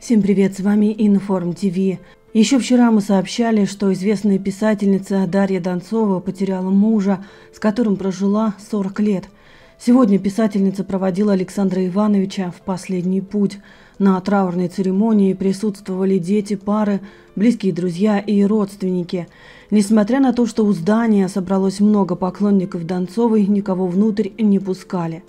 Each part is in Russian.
Всем привет, с вами Информ ТВ. Еще вчера мы сообщали, что известная писательница Дарья Донцова потеряла мужа, с которым прожила 40 лет. Сегодня писательница проводила Александра Ивановича в последний путь. На траурной церемонии присутствовали дети, пары, близкие друзья и родственники. Несмотря на то, что у здания собралось много поклонников Донцовой, никого внутрь не пускали.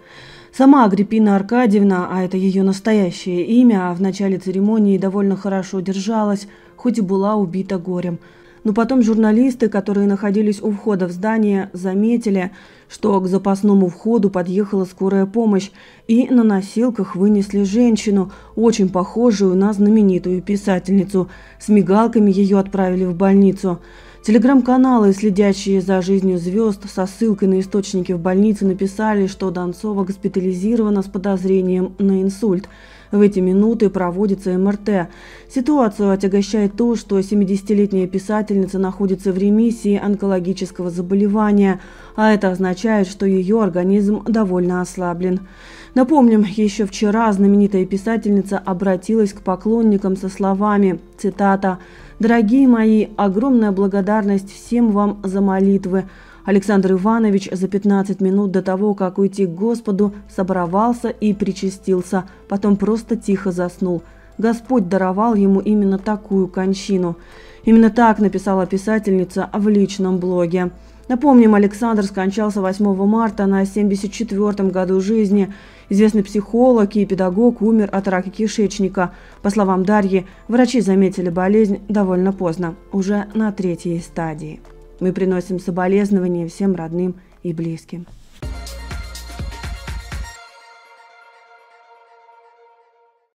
Сама Агриппина Аркадьевна, а это ее настоящее имя, в начале церемонии довольно хорошо держалась, хоть и была убита горем. Но потом журналисты, которые находились у входа в здание, заметили, что к запасному входу подъехала скорая помощь и на носилках вынесли женщину, очень похожую на знаменитую писательницу. С мигалками ее отправили в больницу. Телеграм-каналы, следящие за жизнью звезд, со ссылкой на источники в больнице написали, что Донцова госпитализирована с подозрением на инсульт. В эти минуты проводится МРТ. Ситуацию отягощает то, что 70-летняя писательница находится в ремиссии онкологического заболевания, а это означает, что ее организм довольно ослаблен. Напомним, еще вчера знаменитая писательница обратилась к поклонникам со словами, цитата, «Дорогие мои, огромная благодарность всем вам за молитвы. Александр Иванович за 15 минут до того, как уйти к Господу, соборовался и причастился, потом просто тихо заснул. Господь даровал ему именно такую кончину. Именно так написала писательница в личном блоге. Напомним, Александр скончался 8 марта на 74-м году жизни. Известный психолог и педагог умер от рака кишечника. По словам Дарьи, врачи заметили болезнь довольно поздно, уже на третьей стадии. Мы приносим соболезнования всем родным и близким.